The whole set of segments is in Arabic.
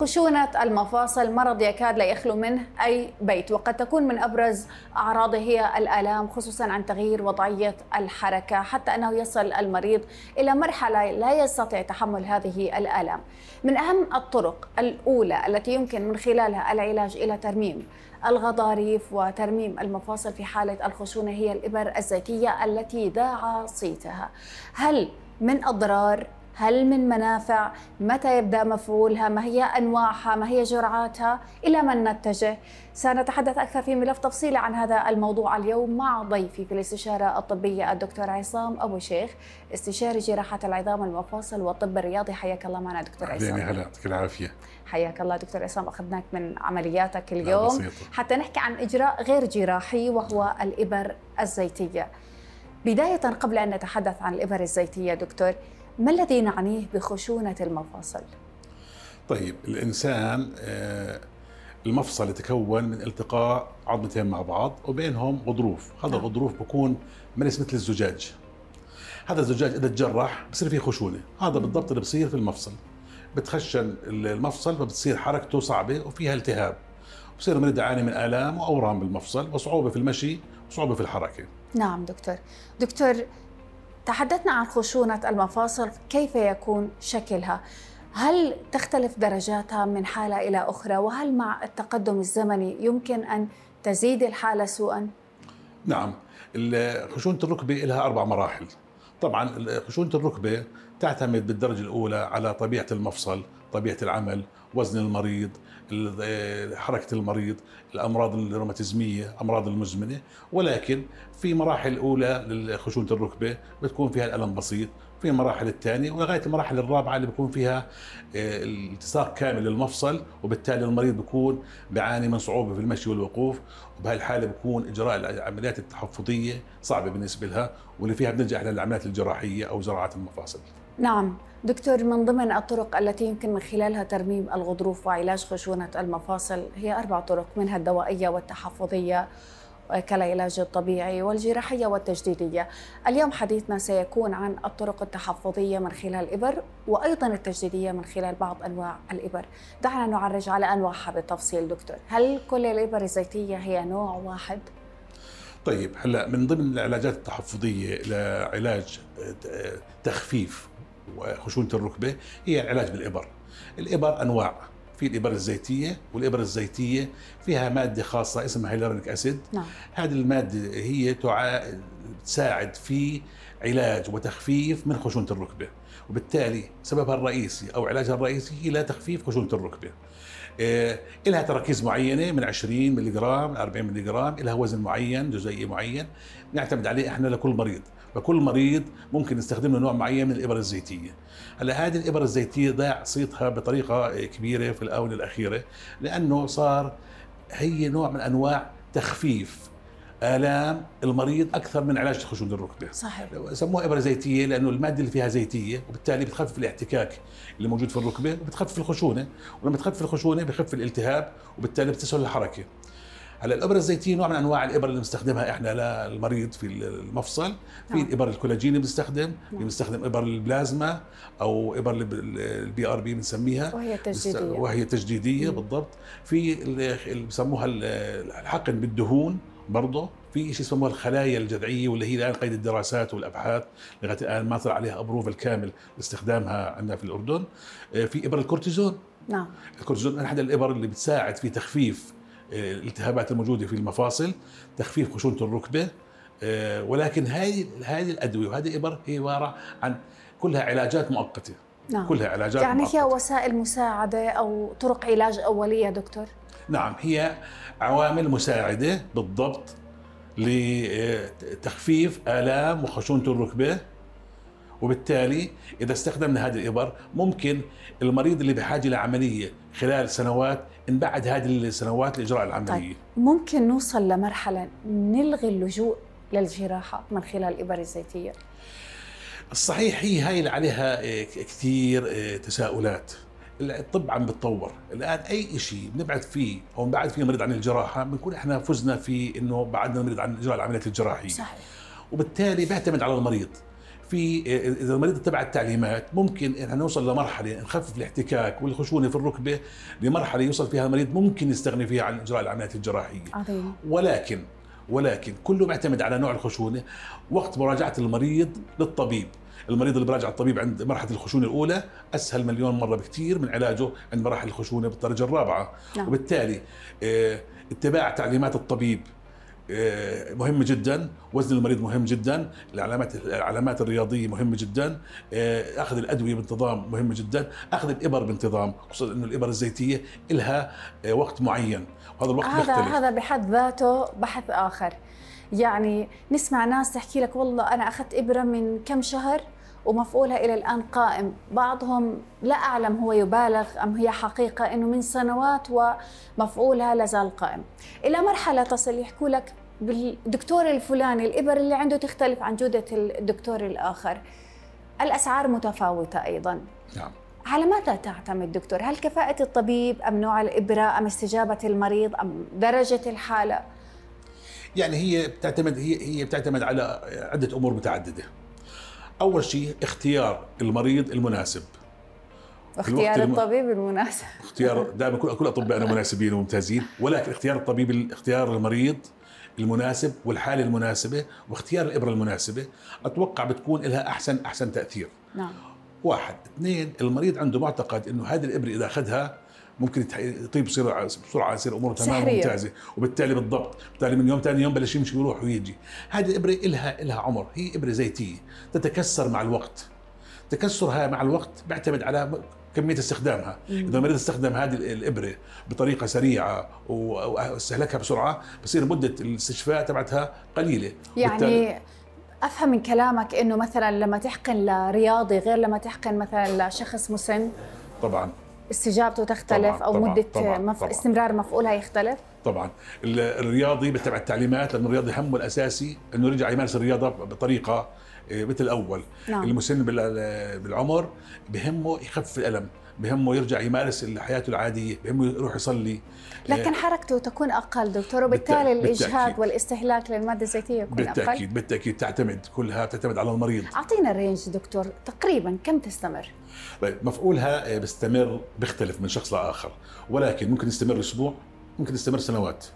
خشونة المفاصل مرض يكاد لا يخلو منه أي بيت وقد تكون من أبرز أعراضه هي الآلام خصوصا عن تغيير وضعية الحركة حتى أنه يصل المريض إلى مرحلة لا يستطيع تحمل هذه الآلام من أهم الطرق الأولى التي يمكن من خلالها العلاج إلى ترميم الغضاريف وترميم المفاصل في حالة الخشونة هي الإبر الزيتية التي ذاع صيتها هل من أضرار هل من منافع متى يبدأ مفعولها ما هي أنواعها ما هي جرعاتها إلى من نتجه سنتحدث أكثر في ملف تفصيلي عن هذا الموضوع اليوم مع ضيفي في الاستشارة الطبية الدكتور عصام أبو شيخ استشاري جراحة العظام والمفاصل والطب الرياضي حياك الله معنا دكتور عصام هلا يعطيك العافية حياك الله دكتور عصام أخذناك من عملياتك اليوم حتى نحكي عن إجراء غير جراحي وهو الإبر الزيتية بداية قبل أن نتحدث عن الإبر الزيتية دكتور ما الذي نعنيه بخشونة المفاصل؟ طيب الإنسان آه، المفصل يتكون من التقاء عظمتين مع بعض وبينهم غضروف هذا نعم. الغضروف بكون ملس مثل الزجاج هذا الزجاج إذا تجرح بصير فيه خشونة هذا بالضبط اللي بصير في المفصل بتخشن المفصل فبتصير حركته صعبة وفيها التهاب بصير المريض يعاني من آلام وأورام بالمفصل وصعوبة في المشي وصعوبة في الحركة نعم دكتور دكتور تحدثنا عن خشونة المفاصل كيف يكون شكلها هل تختلف درجاتها من حالة إلى أخرى وهل مع التقدم الزمني يمكن أن تزيد الحالة سوءا؟ نعم خشونة الركبة لها أربع مراحل طبعا خشونة الركبة تعتمد بالدرجة الأولى على طبيعة المفصل طبيعه العمل وزن المريض آه، حركه المريض الامراض الروماتيزميه امراض المزمنه ولكن في مراحل اولى لخشونه الركبه بتكون فيها الالم بسيط في المراحل الثانية ولغاية المراحل الرابعة اللي بيكون فيها آه، التصاق كامل للمفصل وبالتالي المريض بيكون بيعاني من صعوبة في المشي والوقوف وبهالحالة بيكون إجراء العمليات التحفظية صعبة بالنسبة لها واللي فيها بنلجأ للعمليات الجراحية أو زراعة المفاصل نعم دكتور من ضمن الطرق التي يمكن من خلالها ترميم الغضروف وعلاج خشونة المفاصل هي أربع طرق منها الدوائية والتحفظية كالعلاج الطبيعي والجراحية والتجديدية اليوم حديثنا سيكون عن الطرق التحفظية من خلال الإبر وأيضا التجديدية من خلال بعض أنواع الإبر دعنا نعرج على أنواعها بالتفصيل دكتور هل كل الإبر الزيتية هي نوع واحد؟ طيب هلا من ضمن العلاجات التحفظية لعلاج آه، تخفيف وخشونه الركبه هي العلاج بالابر. الابر انواع في الابر الزيتيه والابر الزيتيه فيها ماده خاصه اسمها هيلورونيك اسيد نعم. هذه الماده هي تعا... تساعد في علاج وتخفيف من خشونه الركبه وبالتالي سببها الرئيسي او علاجها الرئيسي هي لا تخفيف خشونه الركبه إيه لها تراكيز معينه من 20 ملغ 40 ملغ لها وزن معين جزيئي معين نعتمد عليه احنا لكل مريض فكل مريض ممكن يستخدم له نوع معين من الابر الزيتيه هلا هذه الابر الزيتيه ضاع صيتها بطريقه كبيره في الاونه الاخيره لانه صار هي نوع من انواع تخفيف الام المريض اكثر من علاج خشونه الركبه صحيح سموها ابره زيتيه لانه الماده اللي فيها زيتيه وبالتالي بتخفف الاحتكاك اللي موجود في الركبه وبتخفف الخشونه ولما تخفف الخشونه بخف الالتهاب وبالتالي بتسهل الحركه هلا الابره الزيتيه نوع من انواع الابر اللي بنستخدمها احنا للمريض في المفصل في نعم. الابر الكولاجين بنستخدم نعم. بنستخدم ابر البلازما او ابر البي ار بي بنسميها وهي تجديديه وهي تجديديه مم. بالضبط في اللي بسموها الحقن بالدهون برضه في شيء اسمه الخلايا الجذعيه واللي هي الان قيد الدراسات والابحاث لغايه الان ما طلع عليها ابروف الكامل لاستخدامها عندنا في الاردن آه، في ابر الكورتيزون نعم الكورتيزون احد الابر اللي بتساعد في تخفيف الالتهابات آه، الموجوده في المفاصل تخفيف خشونه الركبه آه، ولكن هذه هذه الادويه وهذه الابر هي عباره عن كلها علاجات مؤقته نعم. كلها علاجات يعني مؤقتة. هي وسائل مساعده او طرق علاج اوليه دكتور نعم هي عوامل مساعده بالضبط لتخفيف الام وخشونه الركبه وبالتالي إذا استخدمنا هذه الإبر ممكن المريض اللي بحاجة لعملية خلال سنوات نبعد هذه السنوات لإجراء العملية طيب ممكن نوصل لمرحلة نلغي اللجوء للجراحة من خلال الإبر الزيتية الصحيح هي هاي اللي عليها آه، كثير آه، تساؤلات الطب عم بتطور الان اي شيء بنبعد فيه او بنبعد فيه المريض عن الجراحه بنكون احنا فزنا في انه بعدنا المريض عن اجراء العمليات الجراحيه صحيح وبالتالي بيعتمد على المريض في اذا المريض اتبع التعليمات ممكن احنا نوصل لمرحله نخفف الاحتكاك والخشونه في الركبه لمرحله يوصل فيها المريض ممكن يستغني فيها عن اجراء العمليات الجراحيه عظيم. ولكن ولكن كله معتمد على نوع الخشونه وقت مراجعه المريض للطبيب المريض اللي براجع الطبيب عند مرحله الخشونه الاولى اسهل مليون مره بكثير من علاجه عند مراحل الخشونه بالدرجه الرابعه نعم. وبالتالي آه، اتباع تعليمات الطبيب آه، مهم جدا وزن المريض مهم جدا العلامات العلامات الرياضيه مهمه جدا آه، اخذ الادويه بانتظام مهم جدا اخذ الابر بانتظام خصوصا انه الابر الزيتيه لها آه، وقت معين وهذا الوقت هذا بيختلف. هذا بحد ذاته بحث اخر يعني نسمع ناس تحكي لك والله انا اخذت ابره من كم شهر ومفعولها إلى الآن قائم بعضهم لا أعلم هو يبالغ أم هي حقيقة أنه من سنوات ومفعولها لازال قائم إلى مرحلة تصل يحكوا لك بالدكتور الفلاني الإبر اللي عنده تختلف عن جودة الدكتور الآخر الأسعار متفاوتة أيضا نعم. على ماذا تعتمد دكتور؟ هل كفاءة الطبيب أم نوع الإبرة أم استجابة المريض أم درجة الحالة؟ يعني هي بتعتمد هي هي بتعتمد على عدة أمور متعددة. اول شيء اختيار المريض المناسب اختيار الم... الطبيب المناسب اختيار دائما كل كل اطبائنا مناسبين وممتازين ولكن اختيار الطبيب اختيار المريض المناسب والحاله المناسبه واختيار الابره المناسبه اتوقع بتكون لها احسن احسن تاثير نعم واحد اثنين المريض عنده معتقد انه هذه الابره اذا اخذها ممكن يطيب بسرعه بسرعه يصير اموره تمام ممتازه وبالتالي بالضبط بالتالي من يوم ثاني يوم بلش يمشي ويروح ويجي هذه الابره لها لها عمر هي ابره زيتيه تتكسر مع الوقت تكسرها مع الوقت بيعتمد على كميه استخدامها مم. اذا المريض استخدم هذه الابره بطريقه سريعه واستهلكها بسرعه بصير مده الاستشفاء تبعتها قليله يعني افهم من كلامك انه مثلا لما تحقن لرياضي غير لما تحقن مثلا لشخص مسن طبعا استجابته تختلف طبعاً او طبعاً مده طبعاً مف... طبعاً استمرار مفعولها يختلف طبعا الرياضي بتبع التعليمات لانه الرياضي همه الاساسي انه يرجع يمارس الرياضه بطريقه آه، مثل الاول نعم. المسن بالعمر بهمه يخفف الالم بهمه يرجع يمارس حياته العاديه بهمه يروح يصلي لكن آه، حركته تكون اقل دكتور وبالتالي الاجهاد والاستهلاك للماده الزيتيه يكون بالتأكيد اقل بالتاكيد بالتاكيد تعتمد كلها تعتمد على المريض اعطينا رينج دكتور تقريبا كم تستمر طيب مفعولها آه، بيستمر بيختلف من شخص لاخر ولكن ممكن يستمر اسبوع ممكن يستمر سنوات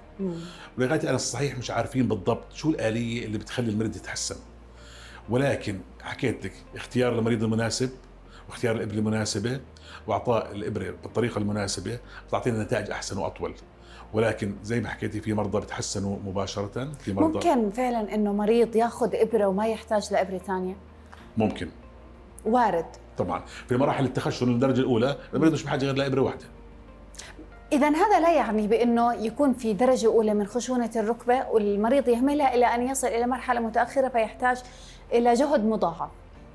ولغايه الان الصحيح مش عارفين بالضبط شو الاليه اللي بتخلي المريض يتحسن ولكن حكيت لك اختيار المريض المناسب واختيار الابره المناسبه واعطاء الابره بالطريقه المناسبه بتعطينا نتائج احسن واطول ولكن زي ما حكيتي في مرضى بتحسنوا مباشره في مرضى ممكن فعلا انه مريض ياخذ ابره وما يحتاج لابره ثانيه ممكن وارد طبعا في مراحل التخشن الدرجه الاولى المريض مش بحاجه غير لابره واحده إذا هذا لا يعني بأنه يكون في درجة أولى من خشونة الركبة والمريض يهملها إلى أن يصل إلى مرحلة متأخرة فيحتاج إلى جهد مضاعف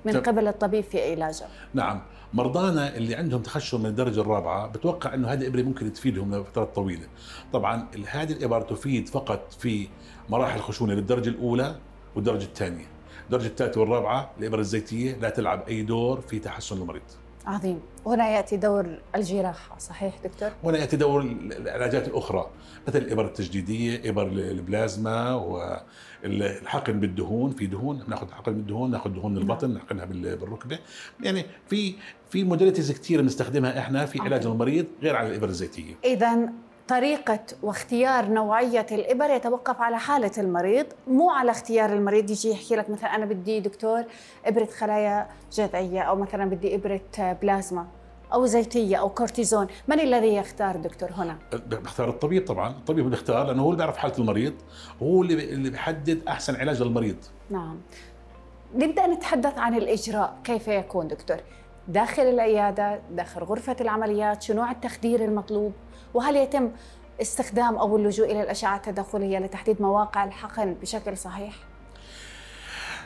من قبل الطبيب في علاجه نعم مرضانا اللي عندهم تخشب من الدرجه الرابعه بتوقع انه هذه الابره ممكن تفيدهم لفترات طويله طبعا هذه الابر تفيد فقط في مراحل الخشونه للدرجه الاولى والدرجه الثانيه الدرجه الثالثه والرابعه الابر الزيتيه لا تلعب اي دور في تحسن المريض عظيم هنا ياتي دور الجراحه صحيح دكتور هنا ياتي دور العلاجات الاخرى مثل الابر التجديديه ابر البلازما و الحقن بالدهون في دهون ناخذ حقن بالدهون ناخذ دهون نعم. البطن نحقنها بالركبه يعني في في موديلتيز كثير بنستخدمها احنا في علاج المريض غير على الابر الزيتيه اذا طريقة واختيار نوعية الإبر يتوقف على حالة المريض مو على اختيار المريض يجي يحكي لك مثلا أنا بدي دكتور إبرة خلايا جذعية أو مثلا بدي إبرة بلازما او زيتيه او كورتيزون من الذي يختار دكتور هنا بيختار الطبيب طبعا الطبيب بيختار لانه هو اللي بيعرف حاله المريض وهو اللي اللي بيحدد احسن علاج للمريض نعم نبدا نتحدث عن الاجراء كيف يكون دكتور داخل العياده داخل غرفه العمليات شو نوع التخدير المطلوب وهل يتم استخدام او اللجوء الى الاشعه التدخليه لتحديد مواقع الحقن بشكل صحيح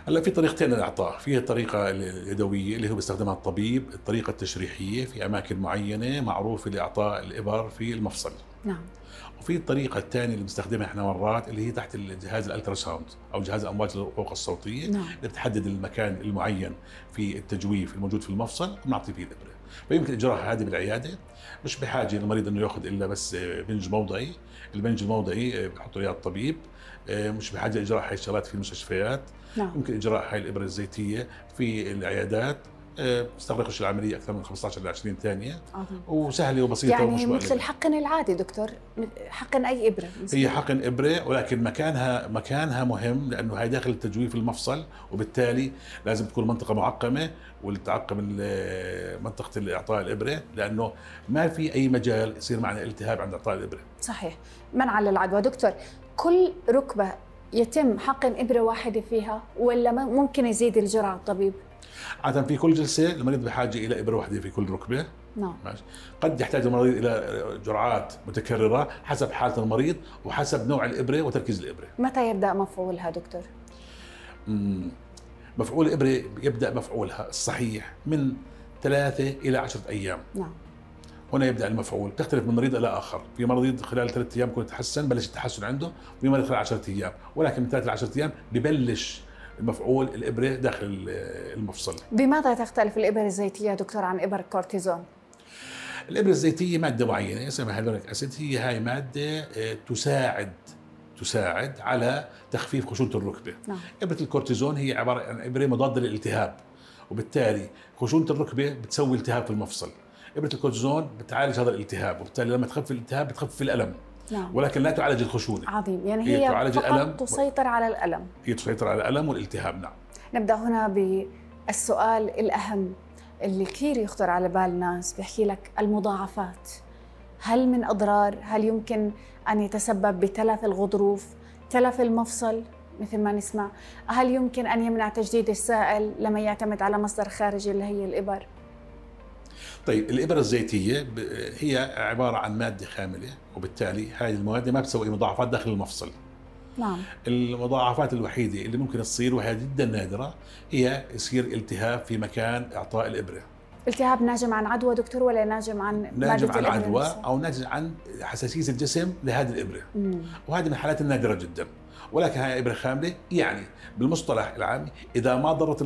هلا في طريقتين للاعطاء، في الطريقه اليدويه اللي هو بيستخدمها الطبيب، الطريقه التشريحيه في اماكن معينه معروفه لاعطاء الابر في المفصل. نعم. وفي الطريقه الثانيه اللي بنستخدمها احنا مرات اللي هي تحت الجهاز الالترا ساوند او جهاز الامواج الفوق الصوتيه نعم. اللي بتحدد المكان المعين في التجويف الموجود في المفصل وبنعطي فيه الابره. فيمكن اجراء عادي بالعياده مش بحاجه المريض انه ياخذ الا بس آه، بنج موضعي البنج الموضعي آه، بحطه اياه الطبيب آه، مش بحاجه لاجراء هاي الشغلات في المستشفيات نعم. ممكن اجراء هاي الابره الزيتيه في العيادات بتستغرقش آه، العمليه اكثر من 15 ل 20 ثانيه وسهله وبسيطه يعني ومش مثل الحقن العادي دكتور حقن اي ابره هي حقن ابره ولكن مكانها مكانها مهم لانه هي داخل التجويف المفصل وبالتالي لازم تكون منطقه معقمه واللي منطقه اعطاء الابره لانه ما في اي مجال يصير معنا التهاب عند اعطاء الابره صحيح منعا للعدوى دكتور كل ركبه يتم حقن ابره واحده فيها ولا ممكن يزيد الجرعه الطبيب عادة في كل جلسة المريض بحاجة إلى إبرة واحدة في كل ركبة نعم ماشي. قد يحتاج المريض إلى جرعات متكررة حسب حالة المريض وحسب نوع الإبرة وتركيز الإبرة متى يبدأ مفعولها دكتور؟ مفعول الإبرة يبدأ مفعولها الصحيح من ثلاثة إلى عشرة أيام نعم هنا يبدا المفعول تختلف من مريض الى اخر في مريض خلال ثلاثة ايام يكون تحسن بلش التحسن عنده في مريض خلال 10 ايام ولكن من ثلاثة ل 10 ايام ببلش المفعول الابره داخل المفصل بماذا تختلف الابر الزيتيه دكتور عن ابر الكورتيزون الابره الزيتيه ماده معينه اسمها هيلوريك اسيد هي هاي ماده آه، تساعد تساعد على تخفيف خشونه الركبه نعم. ابره الكورتيزون هي عباره عن ابره مضاده للالتهاب وبالتالي خشونه الركبه بتسوي التهاب في المفصل ابره الكورتيزون بتعالج هذا الالتهاب وبالتالي لما تخفف الالتهاب بتخفف الالم نعم. ولكن لا تعالج الخشونه عظيم يعني هي, هي تعالج فقط الألم تسيطر على الالم هي تسيطر على الالم والالتهاب نعم نبدا هنا بالسؤال الاهم اللي كثير يخطر على بال الناس بيحكي لك المضاعفات هل من اضرار هل يمكن ان يتسبب بتلف الغضروف تلف المفصل مثل ما نسمع هل يمكن ان يمنع تجديد السائل لما يعتمد على مصدر خارجي اللي هي الابر طيب الابره الزيتيه هي عباره عن ماده خامله وبالتالي هذه المواد ما بتسوي مضاعفات داخل المفصل نعم المضاعفات الوحيده اللي ممكن تصير وهي جدا نادره هي يصير التهاب في مكان اعطاء الابره التهاب ناجم عن عدوى دكتور ولا ناجم عن ناجم عن عدوى او ناجم عن حساسيه الجسم لهذه الابره مم. وهذه من الحالات النادره جدا ولكن هاي ابره خامله يعني بالمصطلح العامي اذا ما ضرت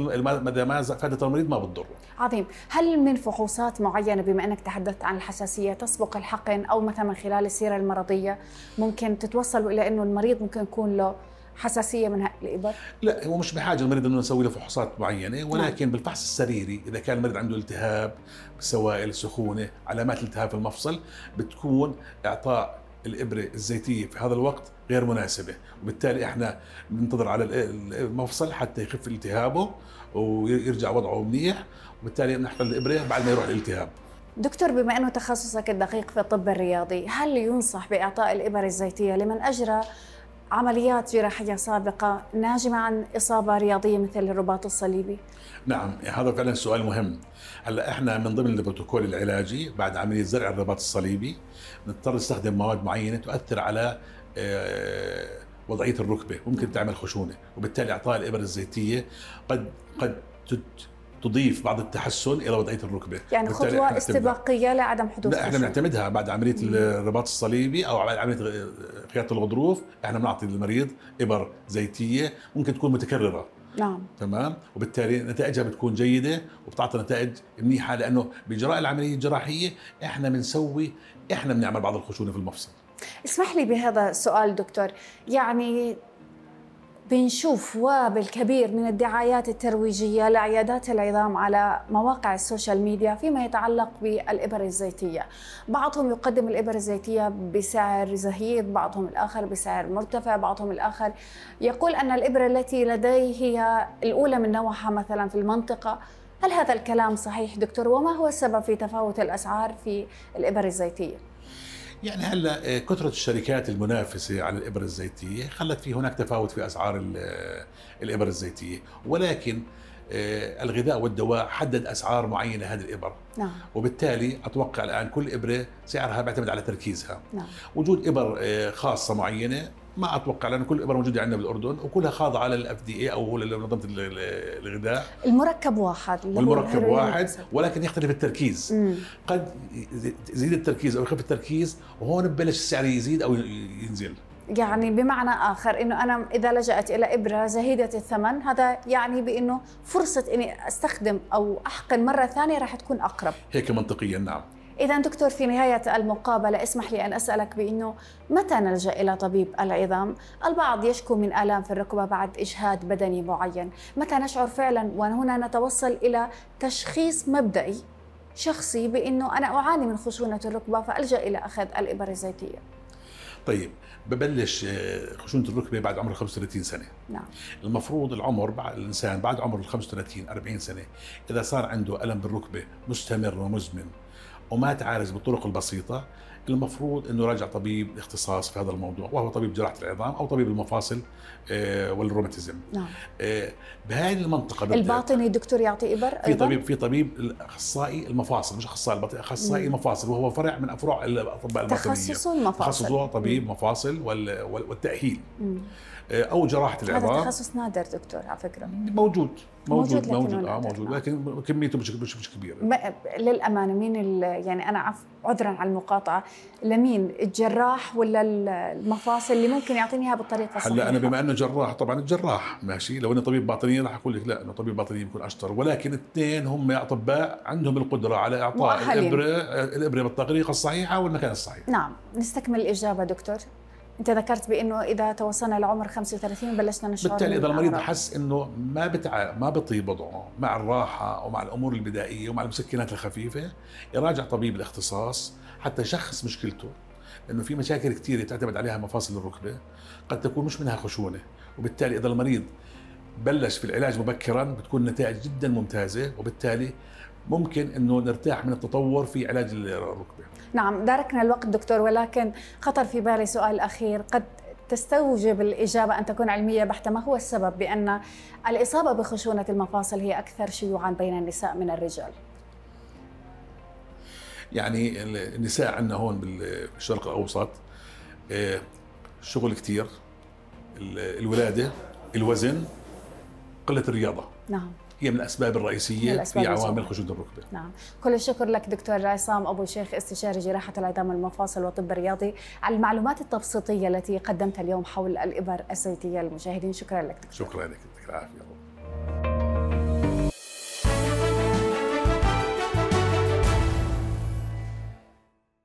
اذا ما فادت المريض ما بتضره. عظيم، هل من فحوصات معينه بما انك تحدثت عن الحساسيه تسبق الحقن او مثلا من خلال السيره المرضيه ممكن تتوصلوا الى انه المريض ممكن يكون له حساسيه من الابر؟ لا هو مش بحاجه المريض انه نسوي له فحوصات معينه ولكن نعم. بالفحص السريري اذا كان المريض عنده التهاب سوائل سخونه علامات التهاب في المفصل بتكون اعطاء الابره الزيتيه في هذا الوقت غير مناسبه وبالتالي احنا بننتظر على المفصل حتى يخف التهابه ويرجع وضعه منيح وبالتالي بنحط الابره بعد ما يروح الالتهاب دكتور بما انه تخصصك الدقيق في الطب الرياضي هل ينصح باعطاء الابر الزيتيه لمن اجرى عمليات جراحية سابقة ناجمة عن إصابة رياضية مثل الرباط الصليبي؟ نعم هذا فعلا سؤال مهم هلا احنا من ضمن البروتوكول العلاجي بعد عملية زرع الرباط الصليبي بنضطر نستخدم مواد معينة تؤثر على آه، وضعية الركبة ممكن تعمل خشونة وبالتالي إعطاء الإبر الزيتية قد قد تضيف بعض التحسن الى وضعيه الركبه يعني خطوه استباقيه لعدم حدوث لا احنا بنعتمدها بعد عمليه الرباط الصليبي او عمليه خياطه الغضروف احنا بنعطي للمريض ابر زيتيه ممكن تكون متكرره نعم تمام وبالتالي نتائجها بتكون جيده وبتعطي نتائج منيحه لانه باجراء العمليه الجراحيه احنا بنسوي احنا بنعمل بعض الخشونه في المفصل اسمح لي بهذا السؤال دكتور يعني بنشوف وابل كبير من الدعايات الترويجية لعيادات العظام على مواقع السوشيال ميديا فيما يتعلق بالإبر الزيتية بعضهم يقدم الإبر الزيتية بسعر زهيد بعضهم الآخر بسعر مرتفع بعضهم الآخر يقول أن الإبرة التي لديه هي الأولى من نوعها مثلا في المنطقة هل هذا الكلام صحيح دكتور وما هو السبب في تفاوت الأسعار في الإبر الزيتية؟ يعني هلا آه، كثره الشركات المنافسه على الابر الزيتيه خلت في هناك تفاوت في اسعار آه، الابر الزيتيه ولكن آه، الغذاء والدواء حدد اسعار معينه هذه الابر نعم. وبالتالي اتوقع الان كل ابره سعرها بيعتمد على تركيزها نعم. وجود ابر خاصه معينه ما اتوقع لانه كل الابر موجوده عندنا بالاردن وكلها خاضعه للاف دي اي او هو لمنظمه الغذاء المركب واحد المركب واحد ولكن يختلف التركيز مم. قد يزيد التركيز او يخف التركيز وهون ببلش السعر يزيد او ينزل يعني بمعنى اخر انه انا اذا لجات الى ابره زهيده الثمن هذا يعني بانه فرصه اني استخدم او احقن مره ثانيه راح تكون اقرب هيك منطقيا نعم إذا دكتور في نهاية المقابلة اسمح لي أن أسألك بأنه متى نلجأ إلى طبيب العظام؟ البعض يشكو من آلام في الركبة بعد إجهاد بدني معين متى نشعر فعلا وهنا نتوصل إلى تشخيص مبدئي شخصي بأنه أنا أعاني من خشونة الركبة فألجأ إلى أخذ الإبر الزيتية طيب ببلش آه، خشونه الركبه بعد عمر 35 سنه نعم المفروض العمر بعد الانسان بعد عمر ال 35 40 سنه اذا صار عنده الم بالركبه مستمر ومزمن وما تعالج بالطرق البسيطة المفروض انه يراجع طبيب اختصاص في هذا الموضوع وهو طبيب جراحه العظام او طبيب المفاصل آه، والروماتيزم نعم آه، بهذه المنطقه الباطني دكتور يعطي ابر في طبيب في طبيب اخصائي المفاصل مش اخصائي الباطني اخصائي المفاصل وهو فرع من افرع الاطباء الباطنيين تخصصه المفاصل تخصصه طبيب مفاصل والتاهيل مم. آه، او جراحه العظام هذا تخصص نادر دكتور على فكره موجود موجود موجود, موجود. اه موجود لكن كميته مش مش, مش كبيره للامانه مين يعني انا عف عذرا على المقاطعه لمين الجراح ولا المفاصل اللي ممكن يعطيني اياها بالطريقه الصحيحه هلا انا بما انه جراح طبعا الجراح ماشي لو انا طبيب باطني راح اقول لك لا انه طبيب باطني بكون اشطر ولكن اثنين هم اطباء عندهم القدره على اعطاء الابره الابره بالطريقه الصحيحه والمكان الصحيح نعم نستكمل الاجابه دكتور انت ذكرت بانه اذا توصلنا لعمر 35 بلشنا نشعر بالتالي اذا المريض حس انه ما بتع... ما بطيب وضعه مع الراحه ومع الامور البدائيه ومع المسكنات الخفيفه يراجع طبيب الاختصاص حتى يشخص مشكلته لانه في مشاكل كثيره تعتمد عليها مفاصل الركبه قد تكون مش منها خشونه وبالتالي اذا المريض بلش في العلاج مبكرا بتكون نتائج جدا ممتازه وبالتالي ممكن انه نرتاح من التطور في علاج الركبه. نعم داركنا الوقت دكتور ولكن خطر في بالي سؤال اخير قد تستوجب الإجابة أن تكون علمية بحتة ما هو السبب بأن الإصابة بخشونة المفاصل هي أكثر شيوعا بين النساء من الرجال يعني النساء عندنا هون بالشرق الأوسط آه، شغل كثير الولادة الوزن قلة الرياضة نعم هي من الاسباب الرئيسيه الأسباب في عوامل خشونه الركبه. نعم، كل الشكر لك دكتور عصام ابو شيخ استشاري جراحه العظام والمفاصل والطب الرياضي على المعلومات التبسيطيه التي قدمتها اليوم حول الابر الزيتيه للمشاهدين، شكرا لك دكتور. شكرا لك يعطيك العافيه.